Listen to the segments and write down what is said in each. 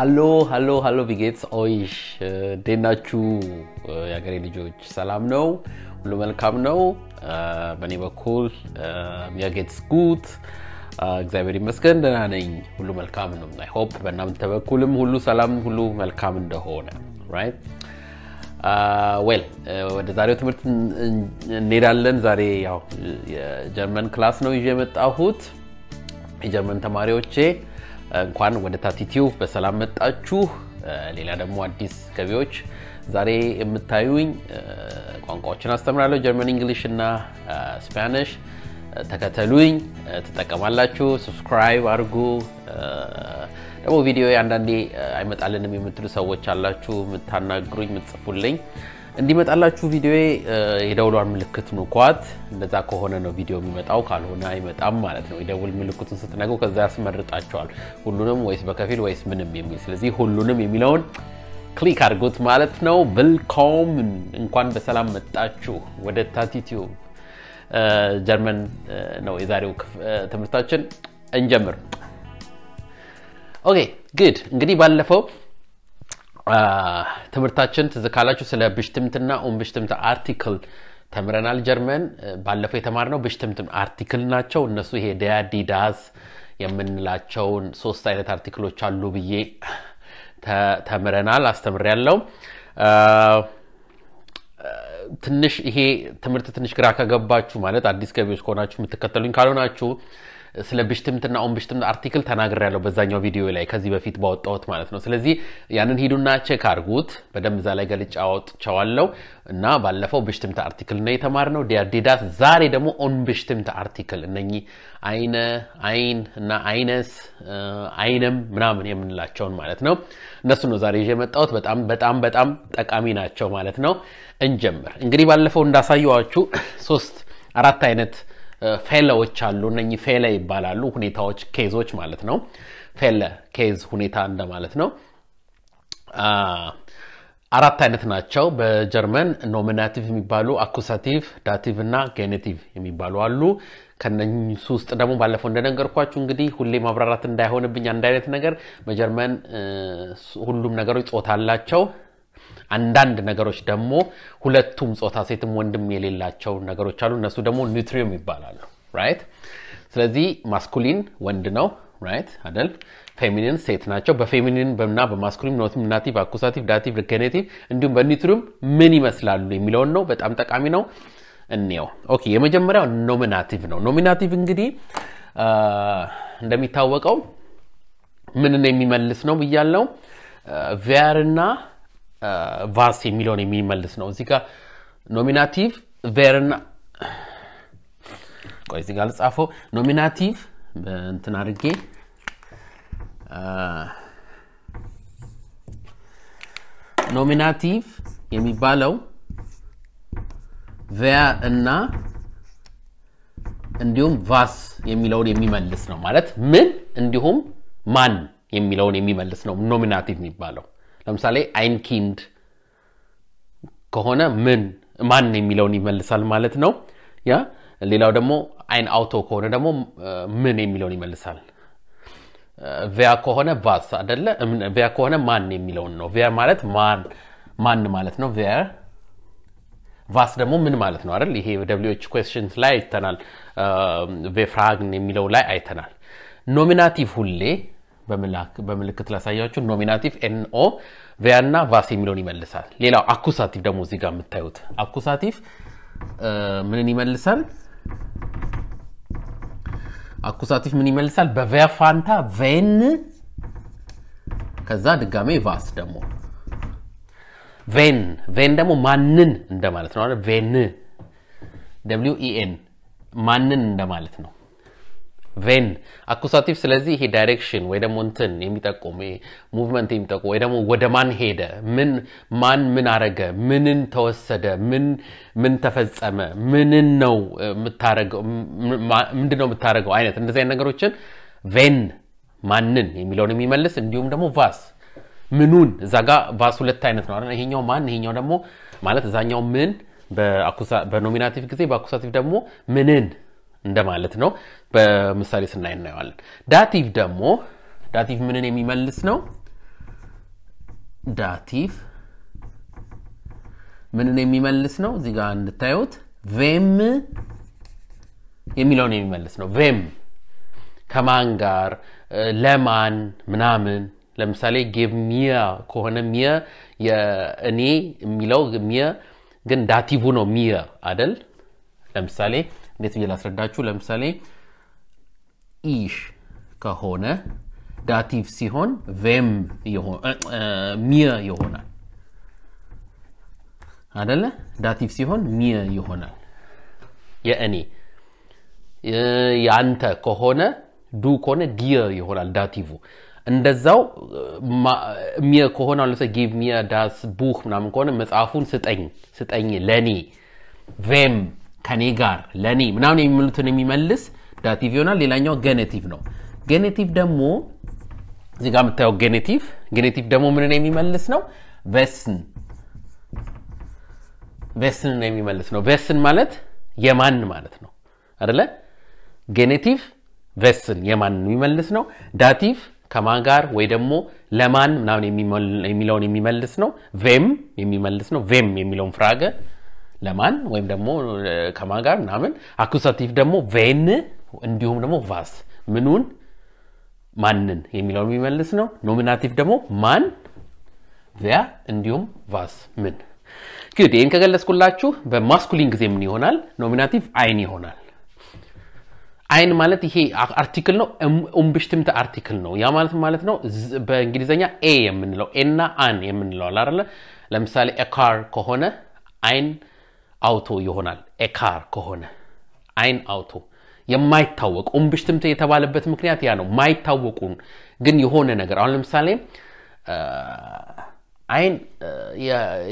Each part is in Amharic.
ሀሎ ሀሎ ሀሎ ቢጌትስ ኦይሽ እንዴናችሁ የሀገሬ ልጆች ሰላም ነው ሁሉ መልካም ነው በእኔ በኩል የጌትስ ጉድ እግዚአብሔር ይመስገን ደህና ነኝ ሁሉ መልካም ነው አይ ሆፕ በእናንተ በኩልም ሁሉ ሰላም ሁሉ መልካም እንደሆነ ራይት ዌል ወደ ዛሬው ትምህርት እንሄዳለን ዛሬ ያው የጀርመን ክላስ ነው ይዤ የመጣሁት የጀርመን ተማሪዎቼ እንኳን ወደ ታቲቲው በሰላም መጣችሁ። ሌላ ደግሞ አዲስ ገቢዎች፣ ዛሬ የምታዩኝ ቋንቋዎችን አስተምራለሁ፣ ጀርመን፣ እንግሊሽ እና ስፓኒሽ። ተከተሉኝ፣ ትጠቀማላችሁ። ሰብስክራይብ አድርጉ። ደግሞ ቪዲዮ አንዳንዴ አይመጣልንም የምትሉ ሰዎች አላችሁ፣ የምታናግሩኝ፣ የምትጽፉልኝ እንዲመጣላችሁ ቪዲዮ የደውሏን ምልክት ንኳት። እንደዛ ከሆነ ነው ቪዲዮ የሚመጣው፣ ካልሆነ አይመጣም ማለት ነው። የደውል ምልክቱን ስትነገው ከዛ ያስመርጣቸዋል ሁሉንም ወይስ በከፊል ወይስ ምንም የሚል ስለዚህ ሁሉንም የሚለውን ክሊክ አድርጉት ማለት ነው። ብልኮም እንኳን በሰላም መጣችሁ ወደ ታቲቲዩብ ጀርመን ነው የዛሬው ትምህርታችን። እንጀምር። ኦኬ ግድ እንግዲህ ባለፈው ትምህርታችን ትዝ ካላችሁ ስለ ብሽትምትና ኦንብሽትምት አርቲክል ተምረናል። ጀርመን ባለፈው የተማርነው ብሽትምት አርቲክል ናቸው። እነሱ ይሄ ዲያዲዳስ የምንላቸውን ሶስት አይነት አርቲክሎች አሉ ብዬ ተምረናል፣ ያለው ትንሽ ይሄ ትምህርት ትንሽ ግራ ከገባችሁ ማለት አዲስ ገቢዎች ከሆናችሁ የምትከተሉኝ ካልሆናችሁ ስለ ብሽትምትና ብሽትምት አርቲክል ተናግር ያለው በዛኛው ቪዲዮ ላይ ከዚህ በፊት ባወጣሁት ማለት ነው። ስለዚህ ያንን ሂዱና ቼክ አድርጉት በደንብ እዛ ላይ ገልጫ አወጥቸዋለው እና ባለፈው ብሽትምት አርቲክል ነው የተማርነው። ዲዳስ። ዛሬ ደግሞ ኦን ብሽትምት አርቲክል እነኚህ አይነ፣ አይን እና አይነስ፣ አይነም ምናምን የምንላቸውን ማለት ነው። እነሱ ነው ዛሬ ይዤ የመጣሁት። በጣም በጣም በጣም ጠቃሚ ናቸው ማለት ነው። እንጀምር። እንግዲህ ባለፈው እንዳሳየዋችሁ ሶስት አራት አይነት ፌለዎች አሉ። እነህ ፌለ ይባላሉ። ሁኔታዎች፣ ኬዞች ማለት ነው። ፌለ ኬዝ ሁኔታ እንደማለት ነው። አራት አይነት ናቸው። በጀርመን ኖሚናቲቭ የሚባሉ አኩሳቲቭ፣ ዳቲቭ እና ጌኔቲቭ የሚባሉ አሉ። ከነሱ ውስጥ ደግሞ ባለፈው እንደነገርኳችሁ እንግዲህ ሁሌ ማብራራት እንዳይሆንብኝ አንድ አይነት ነገር በጀርመን ሁሉም ነገሮች ጾታ አላቸው። አንዳንድ ነገሮች ደግሞ ሁለቱም ጾታ ሴትም ወንድም የሌላቸው ነገሮች አሉ። እነሱ ደግሞ ኒትሪየም ይባላሉ። ራይት። ስለዚህ ማስኩሊን ወንድ ነው ራይት አደል? ፌሚኒን ሴት ናቸው። በፌሚኒን እና በማስኩሊን ናቲቭ አኩሳቲቭ፣ ዳቲቭ፣ ሪገኔቲቭ እንዲሁም በኒትሪየም ምን ይመስላሉ የሚለውን ነው። በጣም ጠቃሚ ነው። እኔው ኦኬ፣ የመጀመሪያው ኖሚናቲቭ ነው። ኖሚናቲቭ እንግዲህ እንደሚታወቀው ምንን የሚመልስ ነው ብያለው ቪያር እና ቫስ የሚለውን የሚመልስ ነው። እዚህ ጋ ኖሚናቲቭ ቬርና ቆይ እዚህ ጋ ልጻፈው። ኖሚናቲቭ በእንትን አድርጌ ኖሚናቲቭ የሚባለው ቬያ እና እንዲሁም ቫስ የሚለውን የሚመልስ ነው። ማለት ምን እንዲሁም ማን የሚለውን የሚመልስ ነው ኖሚናቲቭ የሚባለው። ለምሳሌ አይንኪንድ ከሆነ ምን ማን የሚለውን ይመልሳል ማለት ነው። ያ ሌላው ደግሞ አይን አውቶ ከሆነ ደግሞ ምን የሚለውን ይመልሳል። ቪያ ከሆነ ቫስ አደለ? ቪያ ከሆነ ማን የሚለውን ነው። ቪያ ማለት ማን ማለት ነው። ቪያ ቫስ ደግሞ ምን ማለት ነው አይደል? ይሄ ደብሊዎች ኩዌስሽንስ ላይ አይተናል። ቬፍራግን የሚለው ላይ አይተናል። ኖሚናቲቭ ሁሌ በምልክት ላሳያችሁ ኖሚናቲቭ ኤንኦ ቪያ እና ቫስ የሚለውን ይመልሳል። ሌላው አኩሳቲቭ ደግሞ እዚህ ጋር የምታዩት አኩሳቲቭ ምንን ይመልሳል? አኩሳቲቭ ምን ይመልሳል? በቪያ ፋንታ ቬን ከዛ ድጋሜ ቫስ ደግሞ ቬን ቬን ደግሞ ማንን እንደማለት ነው። ቬን ኤን ኢኤን ማንን እንደማለት ነው። ቬን አኩሳቲቭ ስለዚህ ይሄ ዳይሬክሽን ወይ ደግሞ እንትን የሚጠቁም ሙቭመንት የሚጠቁም ወይ ደግሞ ወደ ማን ሄደ ምን ማን ምን አረገ ምንን ተወሰደ ምን ምን ተፈጸመ ምንን ነው የምታረገው ምንድነው የምታረገው አይነት እንደዚህ አይነት ነገሮችን ቬን ማንን የሚለውን የሚመልስ እንዲሁም ደግሞ ቫስ ምኑን እዛ ጋር ቫስ ሁለት አይነት ነው ይሄኛው ማን ይሄኛው ደግሞ ማለት እዛኛው ምን በኖሚናቲቭ ጊዜ በአኩሳቲቭ ደግሞ ምንን እንደማለት ነው። በምሳሌ ስናይ እናየዋለን። ዳቲቭ ደግሞ ዳቲቭ ምንን የሚመልስ ነው? ዳቲቭ ምንን የሚመልስ ነው? እዚህ ጋር እንድታዩት ቬም የሚለውን የሚመልስ ነው። ቬም ከማን ጋር ለማን ምናምን ለምሳሌ ጌቭ ሚየ ከሆነ ሚየ የእኔ የሚለው ሚየ ግን ዳቲቭ ነው ሚየ አደል ለምሳሌ እንዴት ብዬ ላስረዳችሁ ለምሳሌ ኢሽ ከሆነ ዳቲቭ ሲሆን ቬም ሚየ ይሆናል አደለ ዳቲቭ ሲሆን ሚየ ይሆናል የእኔ የአንተ ከሆነ ዱ ከሆነ ዲየ ይሆናል ዳቲቭ እንደዛው ሚየ ከሆነ አለ ጊቭ ሚየ ዳስ ቡህ ምናምን ከሆነ መጽሐፉን ስጠኝ ስጠኝ ለእኔ ቬም ከኔ ጋር ለኔ ምናምን የሚሉትን የሚመልስ ዳቲቭ ይሆናል። ሌላኛው ገኔቲቭ ነው። ገኔቲቭ ደግሞ እዚህ ጋር የምታየው ገኔቲቭ ገኔቲቭ ደግሞ ምንን የሚመልስ ነው? ቬስን ቬስንን የሚመልስ ነው። ቬስን ማለት የማን ማለት ነው አይደለ? ገኔቲቭ ቬስን የማን የሚመልስ ነው። ዳቲቭ ከማን ጋር ወይ ደግሞ ለማን ምናምን የሚለውን የሚመልስ ነው። ቬም የሚመልስ ነው። ቬም የሚለውን ፍራገ ለማን ወይም ደግሞ ከማን ጋር ምናምን አኩሳቲቭ ደግሞ ቬን እንዲሁም ደግሞ ቫስ ምኑን ማንን የሚለው የሚመልስ ነው ኖሚናቲቭ ደግሞ ማን ዚያ እንዲሁም ቫስ ምን ግድ ይህን ከገለጽኩላችሁ በማስኩሊን ጊዜ ምን ይሆናል ኖሚናቲቭ አይን ይሆናል አይን ማለት ይሄ አርቲክል ነው ኡምብሽትምት አርቲክል ነው ያ ማለት ማለት ነው በእንግሊዝኛ ኤ የምንለው ኤና አን የምንለው አላለ ለምሳሌ ኤካር ከሆነ አይን አውቶ ይሆናል። ኤካር ከሆነ አይን አውቶ የማይታወቅ ኡምብሽትምት የተባለበት ምክንያት ያ ነው። ማይታወቁን ግን የሆነ ነገር አሁን ለምሳሌ አይን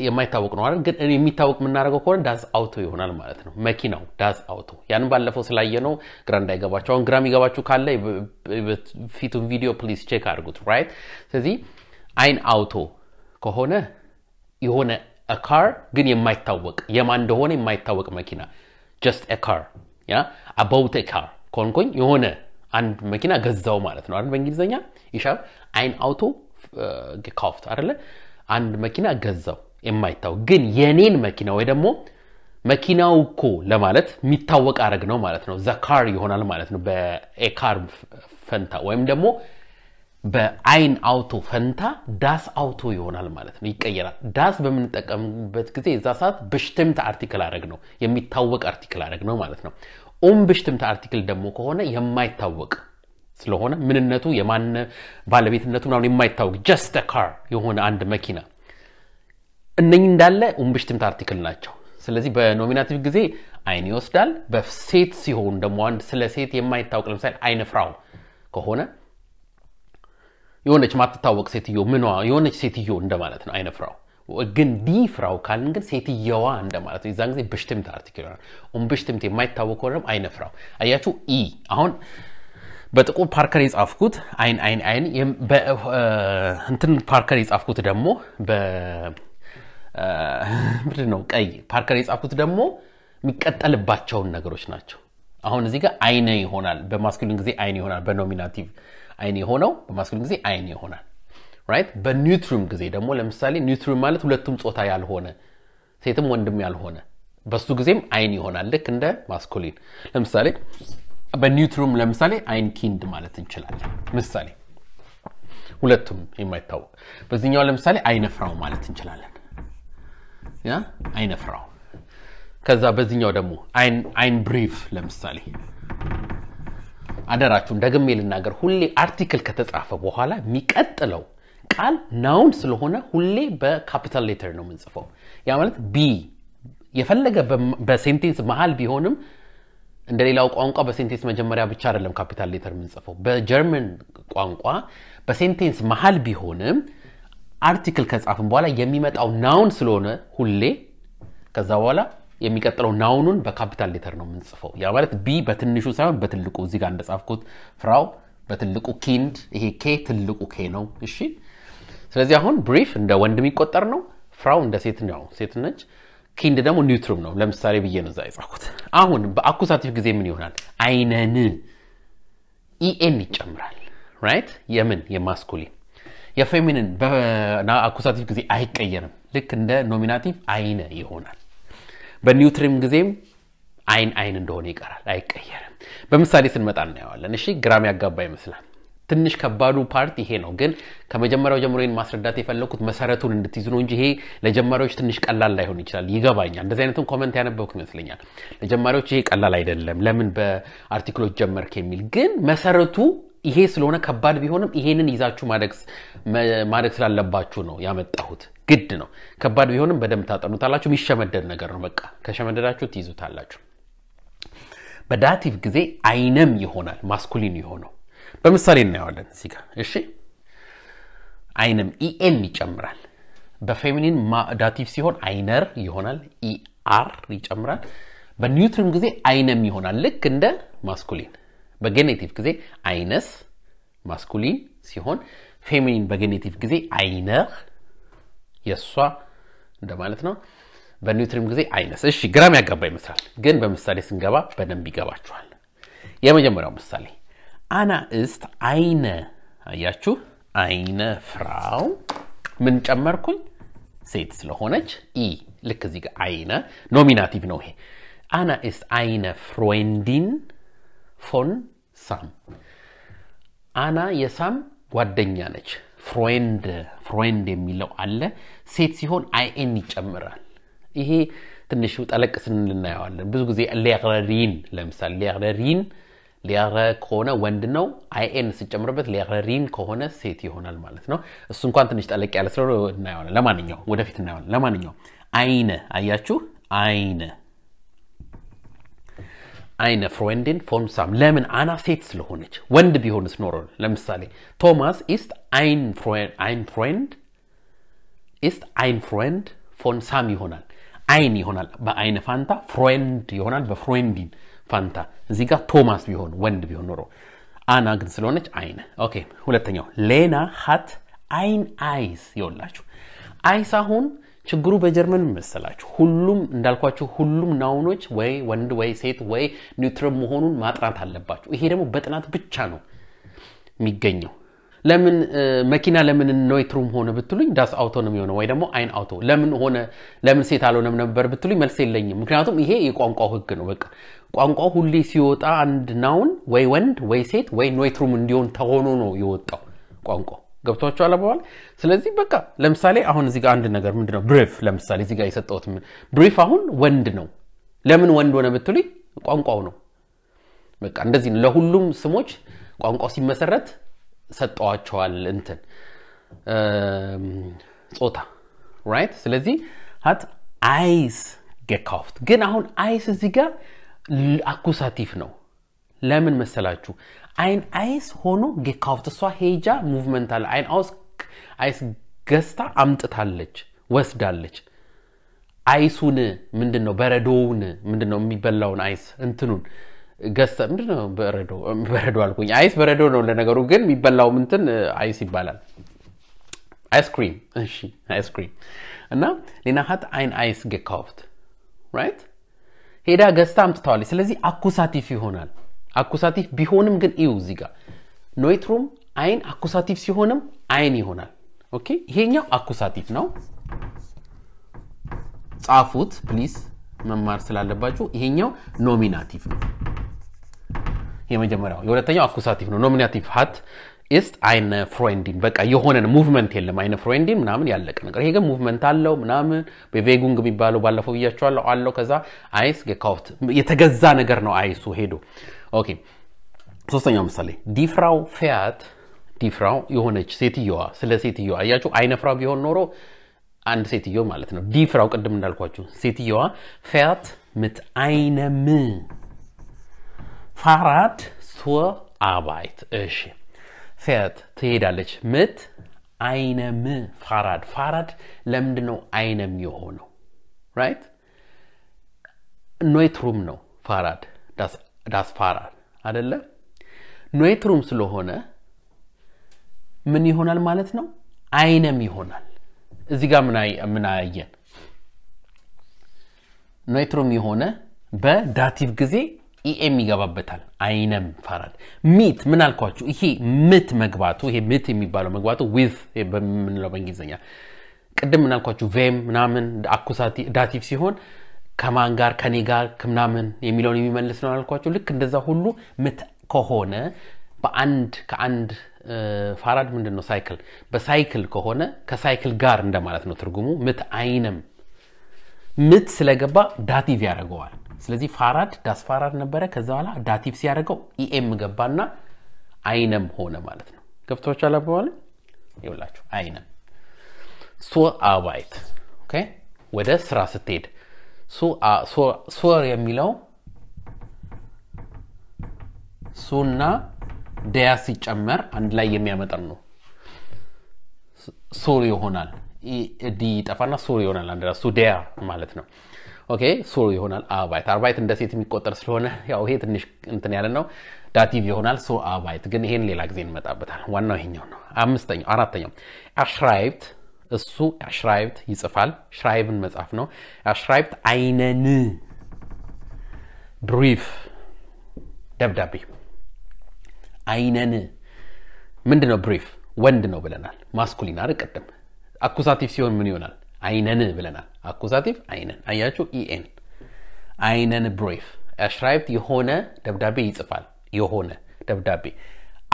የማይታወቅ ነው አይደል? ግን የሚታወቅ የምናደርገው ከሆነ ዳስ አውቶ ይሆናል ማለት ነው። መኪናው ዳስ አውቶ። ያንን ባለፈው ስላየ ነው ግራ እንዳይገባቸው። አሁን ግራ የሚገባችሁ ካለ ፊቱን ቪዲዮ ፕሊስ ቼክ አድርጉት። ራይት። ስለዚህ አይን አውቶ ከሆነ የሆነ ካር ግን የማይታወቅ የማን እንደሆነ የማይታወቅ መኪና ጀስት ካር ያ አባውት ካር ከሆንኩኝ የሆነ አንድ መኪና ገዛው ማለት ነው አይደል በእንግሊዝኛ ይሻብ አይን አውቶ ካፍት አይደለ አንድ መኪና ገዛው የማይታወቅ ግን የኔን መኪና ወይ ደግሞ መኪናው እኮ ለማለት የሚታወቅ አረግ ነው ማለት ነው ዘካር ይሆናል ማለት ነው በኤካር ፈንታ ወይም ደግሞ በአይን አውቶ ፈንታ ዳስ አውቶ ይሆናል ማለት ነው፣ ይቀየራል። ዳስ በምንጠቀምበት ጊዜ የዛ ሰዓት ብሽትምት አርቲክል አድረግ ነው የሚታወቅ አርቲክል አድረግ ነው ማለት ነው። ኡም ብሽትምት አርቲክል ደግሞ ከሆነ የማይታወቅ ስለሆነ ምንነቱ የማን ባለቤትነቱ ምናምን የማይታወቅ ጀስት ካር የሆነ አንድ መኪና እነኝ እንዳለ ኡምብሽትምት አርቲክል ናቸው። ስለዚህ በኖሚናቲቭ ጊዜ አይን ይወስዳል። በሴት ሲሆን ደግሞ አንድ ስለ ሴት የማይታወቅ ለምሳሌ አይን ፍራው ከሆነ የሆነች ማትታወቅ ሴትዮ ምኗ የሆነች ሴትዮ እንደማለት ነው አይነ ፍራው ግን ዲ ፍራው ካልን ግን ሴትየዋ እንደማለት ነው የዛን ጊዜ ብሽትምት አርቲክል ይሆናል ኡምብሽትምት የማይታወቅ ወረም አይነ ፍራው አያችሁ ኢ አሁን በጥቁር ፓርከር የጻፍኩት አይን አይን አይን እንትን ፓርከር የጻፍኩት ደግሞ ምንድን ነው ቀይ ፓርከር የጻፍኩት ደግሞ የሚቀጠልባቸውን ነገሮች ናቸው አሁን እዚህ ጋር አይነ ይሆናል በማስኩሊን ጊዜ አይን ይሆናል በኖሚናቲቭ አይን የሆነው በማስኩሊን ጊዜ አይን ይሆናል። ራይት በኒውትሪም ጊዜ ደግሞ ለምሳሌ ኒውትሪም ማለት ሁለቱም ጾታ ያልሆነ ሴትም ወንድም ያልሆነ በሱ ጊዜም አይን ይሆናል ልክ እንደ ማስኩሊን። ለምሳሌ በኒውትሪም ለምሳሌ አይን ኪንድ ማለት እንችላለን። ምሳሌ ሁለቱም የማይታወቅ በዚህኛው ለምሳሌ አይነፍራው ማለት እንችላለን። ያ አይነፍራው። ከዛ በዚህኛው ደግሞ አይን ብሪፍ ለምሳሌ አደራችሁን ደግሜ ልናገር፣ ሁሌ አርቲክል ከተጻፈ በኋላ የሚቀጥለው ቃል ናውን ስለሆነ ሁሌ በካፒታል ሌተር ነው የምንጽፈው። ያ ማለት ቢ የፈለገ በሴንቴንስ መሀል ቢሆንም እንደ ሌላው ቋንቋ በሴንቴንስ መጀመሪያ ብቻ አይደለም ካፒታል ሌተር የምንጽፈው። በጀርመን ቋንቋ በሴንቴንስ መሀል ቢሆንም አርቲክል ከጻፍን በኋላ የሚመጣው ናውን ስለሆነ ሁሌ ከዛ በኋላ የሚቀጥለው ናውኑን በካፒታል ሌተር ነው የምንጽፈው። ያ ማለት ቢ በትንሹ ሳይሆን በትልቁ እዚህ ጋር እንደጻፍኩት ፍራው በትልቁ ኪንድ፣ ይሄ ኬ ትልቁ ኬ ነው። እሺ፣ ስለዚህ አሁን ብሪፍ እንደ ወንድ የሚቆጠር ነው። ፍራው እንደ ሴት ነው፣ ሴት ነች። ኪንድ ደግሞ ኒውትሩም ነው። ለምሳሌ ብዬ ነው እዛ የጻፍኩት። አሁን በአኩሳቲቭ ጊዜ ምን ይሆናል? አይነን ኢኤን ይጨምራል። ራይት የምን የማስኩሊን የፌሚኒን በአኩሳቲቭ ጊዜ አይቀየርም። ልክ እንደ ኖሚናቲቭ አይነ ይሆናል። በኒውትሪም ጊዜም አይን አይን እንደሆነ ይቀራል፣ አይቀየርም። በምሳሌ ስንመጣ እናየዋለን። እሺ ግራም ያጋባ ይመስላል። ትንሽ ከባዱ ፓርት ይሄ ነው። ግን ከመጀመሪያው ጀምሮ ይህን ማስረዳት የፈለግኩት መሰረቱን እንድትይዙ ነው እንጂ ይሄ ለጀማሪዎች ትንሽ ቀላል ላይሆን ይችላል። ይገባኛል። እንደዚህ አይነትን ኮመንት ያነበብኩ ይመስለኛል። ለጀማሪዎች ይሄ ቀላል አይደለም፣ ለምን በአርቲክሎች ጀመርክ የሚል ግን መሰረቱ ይሄ ስለሆነ ከባድ ቢሆንም ይሄንን ይዛችሁ ማደግ ስላለባችሁ ነው ያመጣሁት። ግድ ነው። ከባድ ቢሆንም በደንብ ታጠኑታላችሁ። የሚሸመደድ ነገር ነው። በቃ ከሸመደዳችሁ ትይዙታላችሁ። በዳቲቭ ጊዜ አይነም ይሆናል ማስኩሊን የሆነው። በምሳሌ እናየዋለን እዚህ ጋር እሺ። አይንም ኢኤም ይጨምራል። በፌሚኒን ዳቲቭ ሲሆን አይነር ይሆናል። ኢአር ይጨምራል። በኒውትሪም ጊዜ አይነም ይሆናል ልክ እንደ ማስኩሊን በጌኔቲቭ ጊዜ አይነስ ማስኩሊን ሲሆን ፌሚኒን በጌኔቲቭ ጊዜ አይነህ የእሷ እንደማለት ነው። በኒውትሪም ጊዜ አይነስ። እሺ ግራም ያጋባ ይመስላል፣ ግን በምሳሌ ስንገባ በደንብ ይገባችኋል። የመጀመሪያው ምሳሌ አና እስት አይነ፣ አያችሁ አይነ ፍራው ምን ጨመርኩኝ? ሴት ስለሆነች ኢ። ልክ እዚህ ጋር አይነ ኖሚናቲቭ ነው ይሄ። አና እስት አይነ ፍሮንዲን ፎን ሳም። አና የሳም ጓደኛ ነች። ፍሮንድ ፍሮንድ የሚለው አለ። ሴት ሲሆን አይኤን ይጨምራል። ይሄ ትንሽ ጠለቅ ስንል እናየዋለን። ብዙ ጊዜ ሌረሪን ለምሳሌ ሌረሪን ሊያረ ከሆነ ወንድ ነው። አይኤን ስጨምርበት ሊያረሪን ከሆነ ሴት ይሆናል ማለት ነው። እሱ እንኳን ትንሽ ጠለቅ ያለ ስለሆነ እናየዋለን። ለማንኛው ወደፊት እናየዋለን። ለማንኛው አይነ አያችሁ፣ አይነ አይነ ፍሬንድን ፎንሳም ለምን አና ሴት ስለሆነች ወንድ ቢሆንስ ኖሮ ለምሳሌ ቶማስ ኢስት አይን ፍሬንድ ኢስት አይን ፍሬንድ ፎንሳም ይሆናል አይን ይሆናል በአይነ ፋንታ ፍሬንድ ይሆናል በፍሬንዲን ፋንታ እዚህ ጋር ቶማስ ቢሆን ወንድ ቢሆን ኖሮ አና ግን ስለሆነች አይነ ኦኬ ሁለተኛው ሌና ሀት አይን አይስ ይወላችሁ አይስ አሁን ችግሩ በጀርመን መሰላችሁ ሁሉም እንዳልኳችሁ ሁሉም ናውኖች ወይ ወንድ ወይ ሴት ወይ ኒውትር መሆኑን ማጥናት አለባችሁ። ይሄ ደግሞ በጥናት ብቻ ነው የሚገኘው። ለምን መኪና ለምን ኖይትሩም ሆነ ብትሉኝ ዳስ አውቶ ነው የሚሆነው፣ ወይ ደግሞ አይን አውቶ። ለምን ሆነ ለምን ሴት አልሆነም ነበር ብትሉኝ መልስ የለኝም። ምክንያቱም ይሄ የቋንቋው ህግ ነው። በቃ ቋንቋው ሁሌ ሲወጣ አንድ ናውን ወይ ወንድ ወይ ሴት ወይ ኖይትሩም እንዲሆን ተሆኖ ነው የወጣው ቋንቋው። ገብቷቸዋል አባባል። ስለዚህ በቃ ለምሳሌ አሁን እዚጋ አንድ ነገር ምንድነው ብሪፍ ለምሳሌ እዚጋ ጋር የሰጠሁት ብሪፍ አሁን ወንድ ነው። ለምን ወንድ ሆነ ብትሉ ቋንቋው ነው። በቃ እንደዚህ ነው። ለሁሉም ስሞች ቋንቋው ሲመሰረት ሰጠዋቸዋል እንትን ጾታ ራይት። ስለዚህ ሀት አይስ ጌካፍት ግን አሁን አይስ እዚህ ጋር አኩሳቲቭ ነው። ለምን መሰላችሁ? አይን አይስ ሆኖ ጌካውት እሷ ሄጃ ሙቭመንት አለ አይን አውስ አይስ ገዝታ አምጥታለች ወስዳለች አይሱን ምንድን ነው በረዶውን ምንድን ነው የሚበላውን አይስ እንትኑን ገዝታ ምንድን ነው በረዶ በረዶ አልኩኝ አይስ በረዶ ነው ለነገሩ ግን የሚበላው ምንትን አይስ ይባላል አይስክሪም እሺ አይስክሪም እና ሌና ሀት አይን አይስ ጌካውት ራይት ሄዳ ገዝታ አምጥተዋለች ስለዚህ አኩሳቲፍ ይሆናል አኩሳቲቭ ቢሆንም ግን ኢዩ እዚህ ጋር ኖይትሮም አይን አኩሳቲቭ ሲሆንም አይን ይሆናል። ኦኬ ይሄኛው አኩሳቲቭ ነው። ጻፉት ፕሊስ፣ መማር ስላለባችሁ። ይሄኛው ኖሚናቲቭ ነው። የመጀመሪያው የሁለተኛው አኩሳቲቭ ነው። ኖሚናቲቭ ሀት ኢስት አይነ ፍሮንዲን በቃ የሆነን ሙቭመንት የለም። አይነ ፍሮንዲን ምናምን ያለቀ ነገር። ይሄ ግን ሙቭመንት አለው ምናምን በቬጉንግ የሚባለው ባለፈው ብያቸዋለሁ አለው። ከዛ አይስ ገካውት የተገዛ ነገር ነው አይሱ ሄዶ። ኦኬ ሶስተኛው ምሳሌ ዲፍራው ፊያት ዲፍራው የሆነች ሴትየዋ ስለ ሴትየዋ አያችሁ፣ አይነፍራ ቢሆን ኖሮ አንድ ሴትዮ ማለት ነው። ዲፍራው ቅድም እንዳልኳችሁ ሴትየዋ ፊያት ምት አይነም ፋራድ ሶ አባይት እሺ ሴት ትሄዳለች። ምት አይነም ፋራድ ፋራድ ለምንድን ነው አይነም የሆነው? ራይት ኖይትሩም ነው ፋራድ ዳስ ፋራድ አደለ? ኖይትሩም ስለሆነ ምን ይሆናል ማለት ነው? አይነም ይሆናል። እዚህ ጋ ምን ኖይትሩም የሆነ በዳቲቭ ጊዜ ኢኤም ይገባበታል። አይነም ፋራል ሚት ምን አልኳችሁ? ይሄ ምት መግባቱ ይሄ ምት የሚባለው መግባቱ ዊዝ በምንለው በእንግሊዝኛ ቅድም ምን አልኳችሁ? ቬም ምናምን ዳቲቭ ሲሆን ከማን ጋር ከኔ ጋር ምናምን የሚለውን የሚመልስ ነው አልኳችሁ። ልክ እንደዛ ሁሉ ምት ከሆነ በአንድ ከአንድ ፋራድ ምንድን ነው ሳይክል በሳይክል ከሆነ ከሳይክል ጋር እንደማለት ነው ትርጉሙ ምት አይንም ምት ስለገባ ዳቲቭ ያደርገዋል ስለዚህ ፋራድ ዳስ ፋራድ ነበረ። ከዛ በኋላ ዳቲቭ ሲያደርገው ኢኤም ገባና አይነም ሆነ ማለት ነው። ገብቶቻል አባባል ይውላችሁ አይነም ሶ አባይት ኦኬ። ወደ ስራ ስትሄድ ሶር የሚለው ሱና ደያ ሲጨመር አንድ ላይ የሚያመጠር ነው። ሱር ይሆናል። ዲ ይጠፋና ሱር ይሆናል። አንድ ሱ ደያ ማለት ነው። ኦኬ ሶ ይሆናል አባይት አርባይት እንደ ሴት የሚቆጠር ስለሆነ ያው ይሄ ትንሽ እንትን ያለ ነው ዳቲቭ ይሆናል ሶ አባይት ግን ይሄን ሌላ ጊዜ እንመጣበታል ዋናው ይሄኛው ነው አምስተኛው አራተኛው አሽራይብት እሱ አሽራይብት ይጽፋል ሽራይብን መጽሐፍ ነው አሽራይብት አይነን ብሪፍ ደብዳቤ አይነን ምንድን ነው ብሪፍ ወንድ ነው ብለናል ማስኩሊን አይደል ቅድም አኩሳቲቭ ሲሆን ምን ይሆናል አይነን ብለናል። አኩዛቲቭ አይነን። አያችሁ ኢኤን e አይነን ብሬፍ አሽራይብት የሆነ ደብዳቤ ይጽፋል። የሆነ ደብዳቤ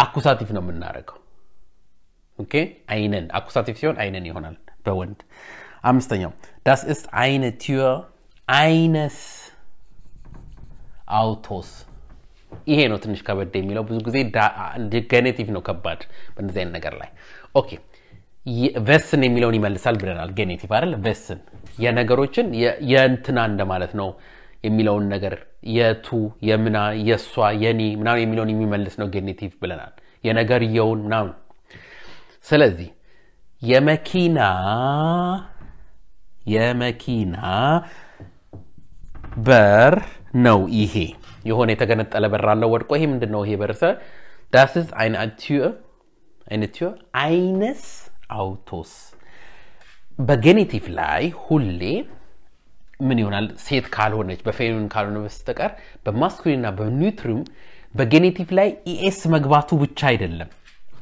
አኩሳቲቭ ነው የምናደርገው። ኦኬ አይነን አኩሳቲቭ ሲሆን አይነን ይሆናል በወንድ። አምስተኛው ዳስ ስ አይነ ቲዮ አይነስ አውቶስ ይሄ ነው ትንሽ ከበድ የሚለው ብዙ ጊዜ ኔጌቲቭ ነው ከባድ በእንደዚህ አይነት ነገር ላይ ኦኬ ቨስን የሚለውን ይመልሳል ብለናል። ጌኔቲቭ አይደል? ቨስን የነገሮችን የእንትና እንደማለት ነው የሚለውን ነገር የቱ የምና የእሷ የኔ ምናምን የሚለውን የሚመልስ ነው ጌኔቲቭ ብለናል። የውን ምናምን። ስለዚህ የመኪና የመኪና በር ነው ይሄ። የሆነ የተገነጠለ በር አለው ወድቆ ይሄ ምንድን ነው ይሄ በርሰ ዳስስ አይነት አይነስ አውቶስ በጌኔቲቭ ላይ ሁሌ ምን ይሆናል? ሴት ካልሆነች በፌሚኒን ካልሆነ በስተቀር በማስኩሊንና በኒውትሪም በጌኔቲቭ ላይ ኢኤስ መግባቱ ብቻ አይደለም፣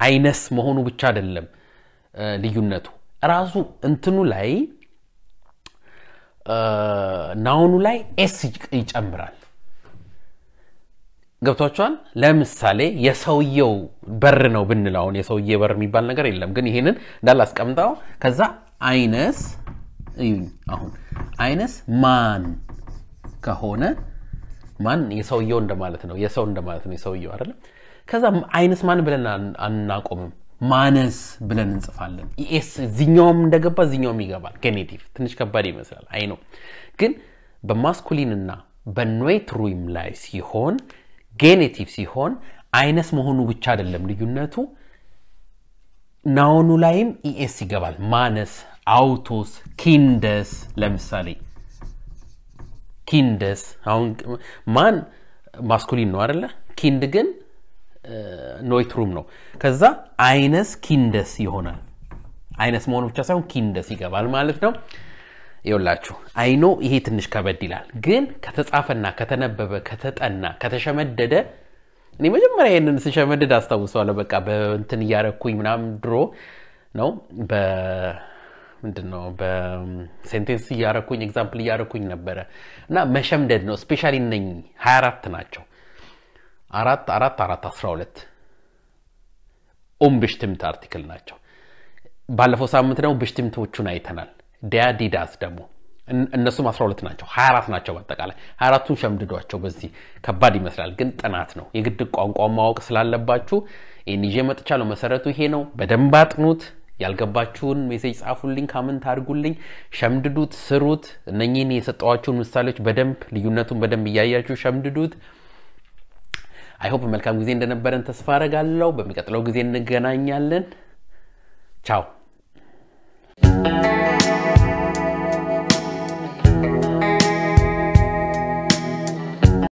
አይነስ መሆኑ ብቻ አይደለም ልዩነቱ ራሱ እንትኑ ላይ ናውኑ ላይ ኤስ ይጨምራል። ገብቷቸዋል። ለምሳሌ የሰውየው በር ነው ብንለውን አሁን የሰውዬ በር የሚባል ነገር የለም፣ ግን ይሄንን እንዳላስቀምጠው ከዛ አይነስ እዩኝ። አሁን አይነስ ማን ከሆነ ማን የሰውየው እንደማለት ነው፣ የሰው እንደማለት ነው፣ የሰውየው አይደለም። ከዛ አይነስ ማን ብለን አናቆምም፣ ማነስ ብለን እንጽፋለን። ኤስ እዚኛውም እንደገባ እዚኛውም ይገባል። ጌኔቲቭ ትንሽ ከባድ ይመስላል። አይ ነው ግን በማስኩሊንና በኖትሩም ላይ ሲሆን ጌኔቲቭ ሲሆን አይነስ መሆኑ ብቻ አይደለም ልዩነቱ ናውኑ ላይም ኢኤስ ይገባል። ማነስ፣ አውቶስ፣ ኪንደስ ለምሳሌ ኪንደስ አሁን ማን ማስኩሊን ነው አደለ? ኪንድ ግን ኖይትሩም ነው። ከዛ አይነስ ኪንደስ ይሆናል። አይነስ መሆኑ ብቻ ሳይሆን ኪንደስ ይገባል ማለት ነው። ይወላችሁ አይኖ ይሄ ትንሽ ከበድ ይላል፣ ግን ከተጻፈና ከተነበበ ከተጠና ከተሸመደደ እኔ መጀመሪያ ይህንን ስሸመደድ አስታውሰዋለሁ። በቃ በእንትን እያረኩኝ ምናም ድሮ ነው ምንድን ነው በሴንቴንስ እያረኩኝ ኤግዛምፕል እያረኩኝ ነበረ እና መሸምደድ ነው። ስፔሻሊ ነኝ 24 ናቸው አራት አራት አራት 12 ኦም ብሽትምት አርቲክል ናቸው። ባለፈው ሳምንት ደግሞ ብሽትምቶቹን አይተናል። ዲያዲዳስ ደግሞ እነሱም 12 ናቸው 24 ናቸው በጠቃላይ 24ቱን ሸምድዷቸው በዚህ ከባድ ይመስላል ግን ጥናት ነው የግድ ቋንቋ ማወቅ ስላለባችሁ ይህን ይዤ መጥቻለሁ መሰረቱ ይሄ ነው በደንብ አጥኑት ያልገባችሁን ሜሴጅ ጻፉልኝ ካምንት አድርጉልኝ ሸምድዱት ስሩት እነኚህን የሰጠዋችሁን ምሳሌዎች በደንብ ልዩነቱን በደንብ እያያችሁ ሸምድዱት አይሆፕ መልካም ጊዜ እንደነበረን ተስፋ አረጋለሁ በሚቀጥለው ጊዜ እንገናኛለን ቻው